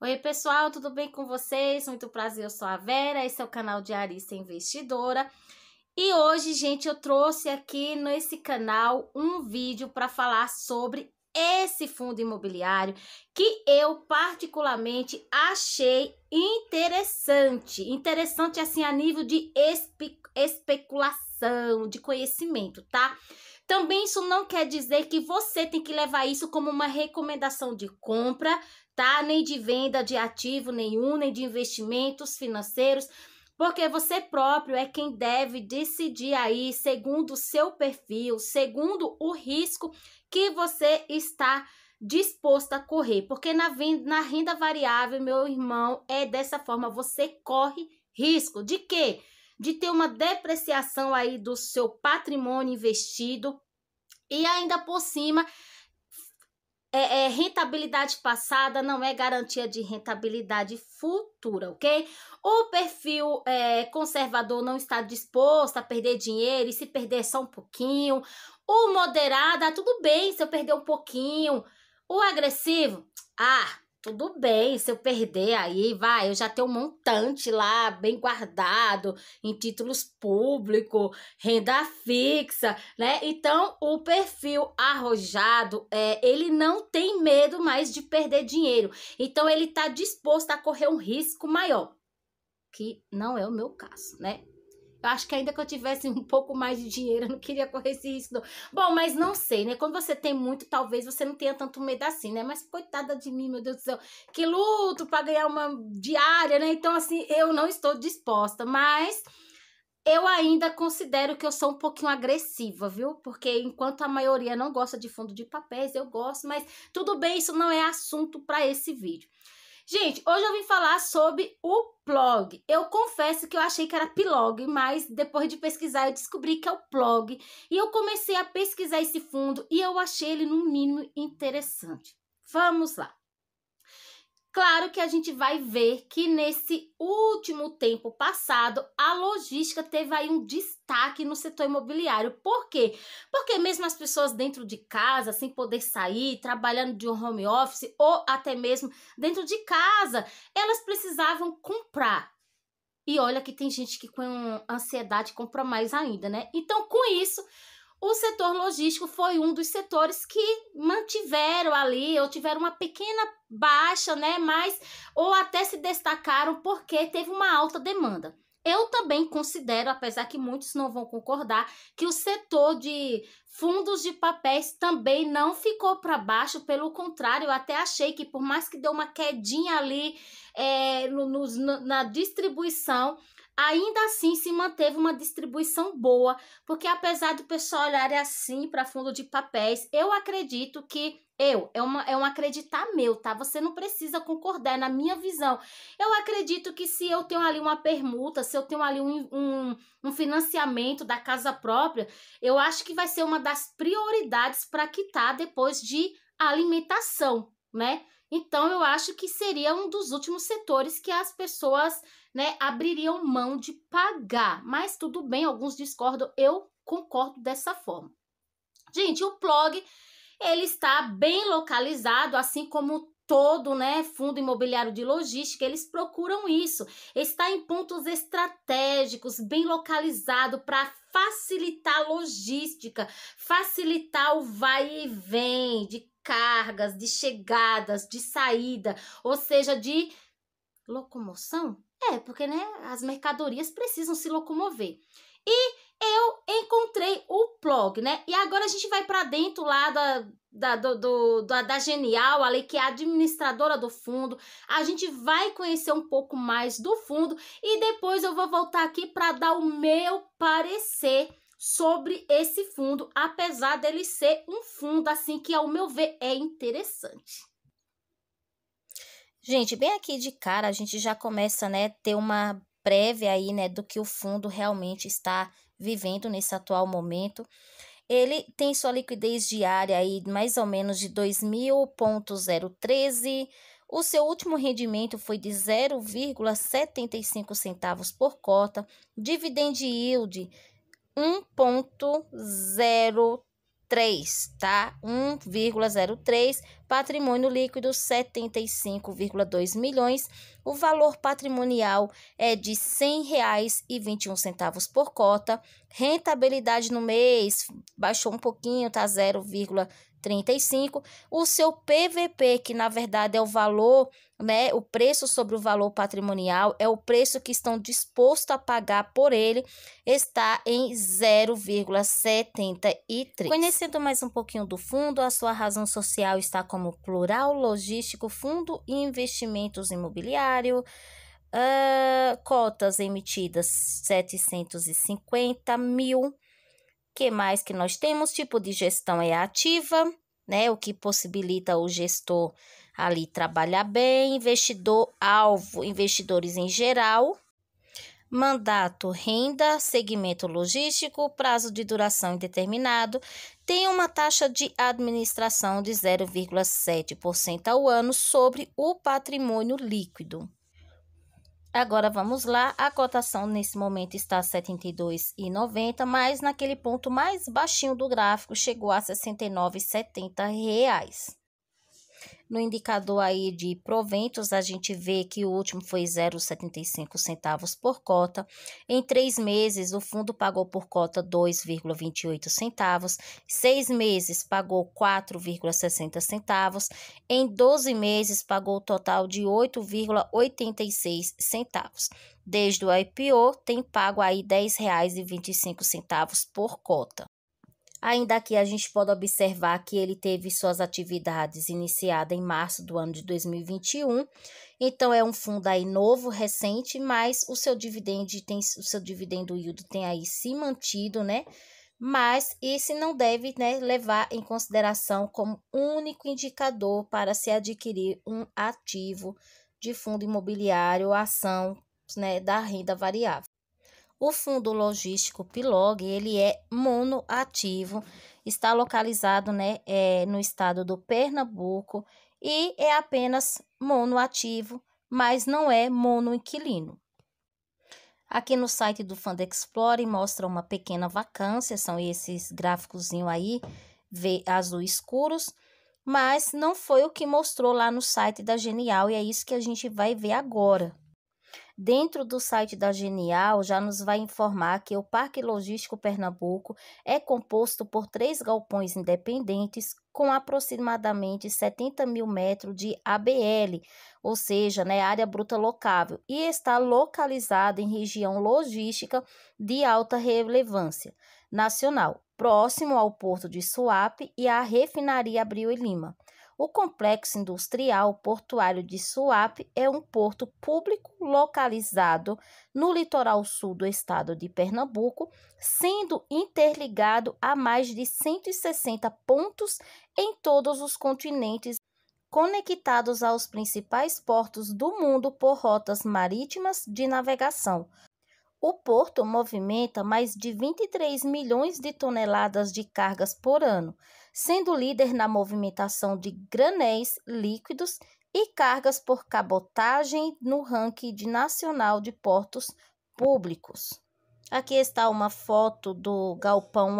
Oi, pessoal, tudo bem com vocês? Muito prazer, eu sou a Vera, esse é o canal de Arista Investidora. E hoje, gente, eu trouxe aqui nesse canal um vídeo para falar sobre esse fundo imobiliário que eu particularmente achei interessante. Interessante assim a nível de espe especulação, de conhecimento, tá? Também isso não quer dizer que você tem que levar isso como uma recomendação de compra, tá? Nem de venda de ativo nenhum, nem de investimentos financeiros, porque você próprio é quem deve decidir aí, segundo o seu perfil, segundo o risco que você está disposto a correr. Porque na, na renda variável, meu irmão, é dessa forma, você corre risco. De quê? De ter uma depreciação aí do seu patrimônio investido e ainda por cima é, é, rentabilidade passada não é garantia de rentabilidade futura, ok? O perfil é, conservador não está disposto a perder dinheiro e se perder só um pouquinho. O moderado, ah, tudo bem se eu perder um pouquinho. O agressivo, ah, tudo bem, se eu perder aí, vai, eu já tenho um montante lá bem guardado em títulos públicos, renda fixa, né? Então, o perfil arrojado, é, ele não tem medo mais de perder dinheiro. Então, ele tá disposto a correr um risco maior, que não é o meu caso, né? Eu acho que ainda que eu tivesse um pouco mais de dinheiro, eu não queria correr esse risco. Não. Bom, mas não sei, né? Quando você tem muito, talvez você não tenha tanto medo assim, né? Mas coitada de mim, meu Deus do céu, que luto para ganhar uma diária, né? Então, assim, eu não estou disposta, mas eu ainda considero que eu sou um pouquinho agressiva, viu? Porque enquanto a maioria não gosta de fundo de papéis, eu gosto, mas tudo bem, isso não é assunto para esse vídeo. Gente, hoje eu vim falar sobre o blog. Eu confesso que eu achei que era plog, mas depois de pesquisar eu descobri que é o blog E eu comecei a pesquisar esse fundo e eu achei ele no mínimo interessante. Vamos lá. Claro que a gente vai ver que nesse último tempo passado, a logística teve aí um destaque no setor imobiliário. Por quê? Porque mesmo as pessoas dentro de casa, sem poder sair, trabalhando de um home office ou até mesmo dentro de casa, elas precisavam comprar. E olha que tem gente que com ansiedade compra mais ainda, né? Então, com isso, o setor logístico foi um dos setores que mantiveram ali, ou tiveram uma pequena baixa, né? Mas, ou até se destacaram porque teve uma alta demanda. Eu também considero, apesar que muitos não vão concordar, que o setor de fundos de papéis também não ficou para baixo, pelo contrário, eu até achei que, por mais que deu uma quedinha ali é, no, no, na distribuição, ainda assim se manteve uma distribuição boa, porque apesar do pessoal olhar assim para fundo de papéis, eu acredito que eu, é, uma, é um acreditar meu, tá? Você não precisa concordar, é na minha visão. Eu acredito que se eu tenho ali uma permuta, se eu tenho ali um, um, um financiamento da casa própria, eu acho que vai ser uma das prioridades para quitar depois de alimentação, né? Então, eu acho que seria um dos últimos setores que as pessoas né, abririam mão de pagar. Mas tudo bem, alguns discordam, eu concordo dessa forma. Gente, o PLOG ele está bem localizado, assim como todo, né, fundo imobiliário de logística, eles procuram isso. Está em pontos estratégicos, bem localizado para facilitar a logística, facilitar o vai e vem de cargas, de chegadas, de saída, ou seja, de locomoção? É, porque né, as mercadorias precisam se locomover. E eu encontrei o blog, né? E agora a gente vai para dentro lá da, da, do, do, da, da Genial, ali que é a administradora do fundo. A gente vai conhecer um pouco mais do fundo e depois eu vou voltar aqui para dar o meu parecer sobre esse fundo, apesar dele ser um fundo assim que ao meu ver é interessante. Gente, bem aqui de cara a gente já começa, né, ter uma prévia aí, né, do que o fundo realmente está vivendo nesse atual momento. Ele tem sua liquidez diária aí mais ou menos de 2.000.013. O seu último rendimento foi de 0,75 centavos por cota, dividend yield 1,03, tá? 1,03, patrimônio líquido 75,2 milhões. O valor patrimonial é de R$ 100,21 por cota. Rentabilidade no mês baixou um pouquinho, tá 0,0 35, o seu PVP, que na verdade é o valor, né, o preço sobre o valor patrimonial, é o preço que estão dispostos a pagar por ele, está em 0,73. Conhecendo mais um pouquinho do fundo, a sua razão social está como plural, logístico, fundo e investimentos imobiliário. Uh, cotas emitidas 750 mil que mais que nós temos? Tipo de gestão é ativa, né? O que possibilita o gestor ali trabalhar bem. Investidor alvo, investidores em geral. Mandato, renda, segmento logístico, prazo de duração indeterminado, tem uma taxa de administração de 0,7% ao ano sobre o patrimônio líquido. Agora vamos lá, a cotação nesse momento está 72,90, mas naquele ponto mais baixinho do gráfico chegou a 69,70 reais. No indicador aí de proventos, a gente vê que o último foi 0,75 centavos por cota. Em três meses, o fundo pagou por cota 2,28 centavos. Seis meses, pagou 4,60 centavos. Em 12 meses, pagou o total de 8,86 centavos. Desde o IPO, tem pago aí R$ 10,25 por cota. Ainda aqui a gente pode observar que ele teve suas atividades iniciada em março do ano de 2021. Então é um fundo aí novo, recente, mas o seu dividendo tem o seu dividendo yield tem aí se mantido, né? Mas esse não deve né, levar em consideração como único indicador para se adquirir um ativo de fundo imobiliário, ação né, da renda variável. O fundo logístico PILOG, ele é monoativo, está localizado né, é, no estado do Pernambuco e é apenas monoativo, mas não é monoinquilino. Aqui no site do Fund Explore mostra uma pequena vacância, são esses gráficos aí, azul escuros, mas não foi o que mostrou lá no site da Genial e é isso que a gente vai ver agora. Dentro do site da Genial, já nos vai informar que o Parque Logístico Pernambuco é composto por três galpões independentes com aproximadamente 70 mil metros de ABL, ou seja, né, área bruta locável, e está localizado em região logística de alta relevância nacional, próximo ao porto de Suape e à refinaria Abril e Lima. O complexo industrial portuário de Suape é um porto público localizado no litoral sul do estado de Pernambuco, sendo interligado a mais de 160 pontos em todos os continentes conectados aos principais portos do mundo por rotas marítimas de navegação, o porto movimenta mais de 23 milhões de toneladas de cargas por ano, sendo líder na movimentação de granéis líquidos e cargas por cabotagem no ranking de nacional de portos públicos. Aqui está uma foto do galpão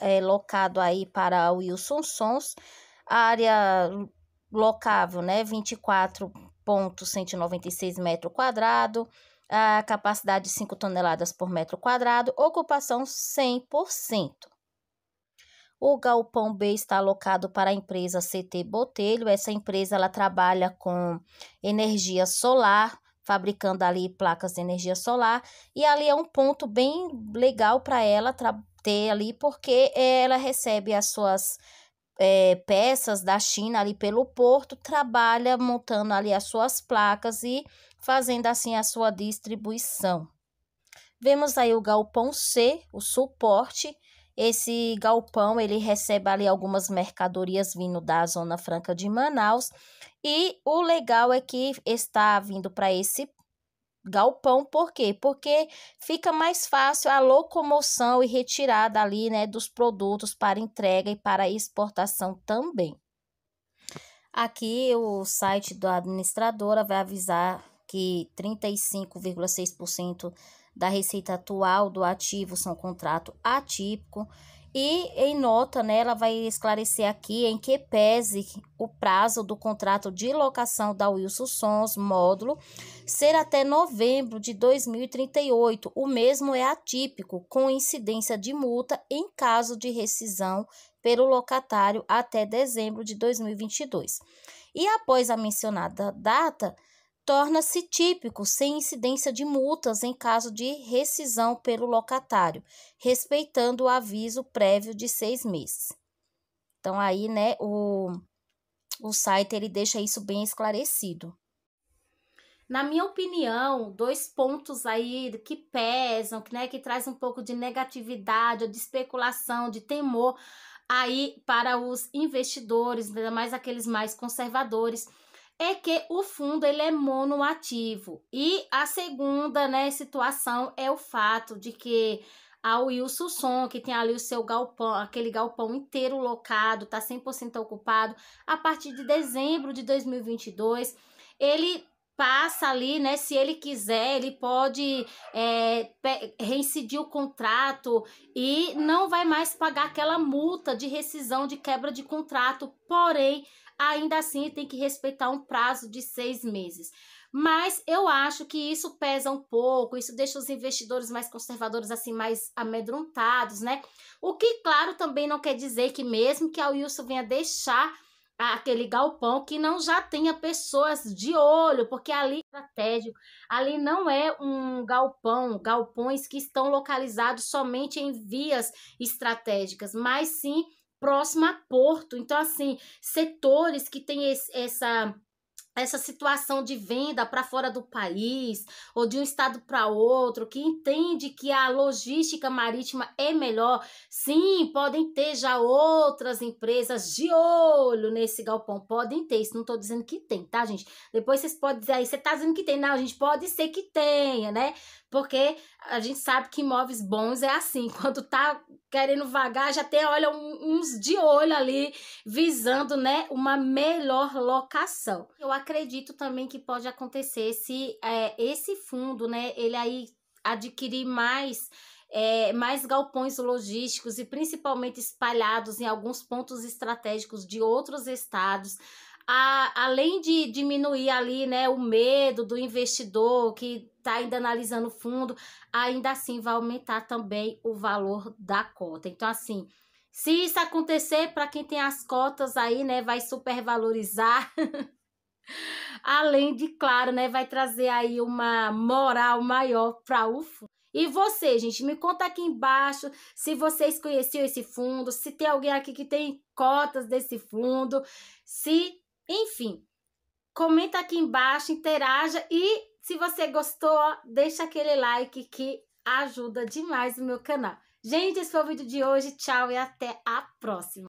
é, locado aí para Wilson Sons, área locável, né, 24.196 metro quadrado a capacidade de 5 toneladas por metro quadrado, ocupação 100%. O galpão B está alocado para a empresa CT Botelho. Essa empresa ela trabalha com energia solar, fabricando ali placas de energia solar, e ali é um ponto bem legal para ela ter ali, porque ela recebe as suas é, peças da China ali pelo porto, trabalha montando ali as suas placas e fazendo assim a sua distribuição. Vemos aí o galpão C, o suporte. Esse galpão ele recebe ali algumas mercadorias vindo da Zona Franca de Manaus. E o legal é que está vindo para esse galpão, por quê? Porque fica mais fácil a locomoção e retirada ali, né, dos produtos para entrega e para exportação também. Aqui o site da administradora vai avisar que 35,6% da receita atual do ativo são contrato atípico e em nota, né, ela vai esclarecer aqui em que pese o prazo do contrato de locação da Wilson Sons módulo ser até novembro de 2038. O mesmo é atípico, com incidência de multa em caso de rescisão pelo locatário até dezembro de 2022. E após a mencionada data, torna-se típico, sem incidência de multas em caso de rescisão pelo locatário, respeitando o aviso prévio de seis meses. Então, aí, né, o, o site ele deixa isso bem esclarecido. Na minha opinião, dois pontos aí que pesam, que, né, que traz um pouco de negatividade, de especulação, de temor aí para os investidores, ainda mais aqueles mais conservadores, é que o fundo ele é monoativo. E a segunda né, situação é o fato de que a Wilson Son, que tem ali o seu galpão, aquele galpão inteiro locado, está 100% ocupado, a partir de dezembro de 2022, ele passa ali, né? Se ele quiser, ele pode é, reincidir o contrato e não vai mais pagar aquela multa de rescisão de quebra de contrato. Porém, ainda assim tem que respeitar um prazo de seis meses. Mas eu acho que isso pesa um pouco, isso deixa os investidores mais conservadores, assim, mais amedrontados, né? O que, claro, também não quer dizer que mesmo que a Wilson venha deixar aquele galpão que não já tenha pessoas de olho, porque ali é estratégico, ali não é um galpão, galpões que estão localizados somente em vias estratégicas, mas sim próximo a porto. Então, assim, setores que têm esse, essa essa situação de venda para fora do país ou de um estado para outro, que entende que a logística marítima é melhor, sim, podem ter já outras empresas de olho nesse galpão, podem ter, isso não estou dizendo que tem, tá, gente? Depois vocês podem dizer aí, você está dizendo que tem, não, a gente pode ser que tenha, né? Porque a gente sabe que imóveis bons é assim, quando tá querendo vagar, já tem, olha, uns de olho ali, visando, né, uma melhor locação. Eu acredito também que pode acontecer se é, esse fundo, né, ele aí adquirir mais é, mais galpões logísticos e principalmente espalhados em alguns pontos estratégicos de outros estados a, além de diminuir ali né, o medo do investidor que está ainda analisando o fundo, ainda assim vai aumentar também o valor da cota. Então, assim, se isso acontecer, para quem tem as cotas aí, né, vai supervalorizar. Além de, claro, né, vai trazer aí uma moral maior para o fundo. E você, gente, me conta aqui embaixo se vocês conheciam esse fundo, se tem alguém aqui que tem cotas desse fundo, se enfim, comenta aqui embaixo, interaja e se você gostou, deixa aquele like que ajuda demais o meu canal. Gente, esse foi o vídeo de hoje. Tchau e até a próxima.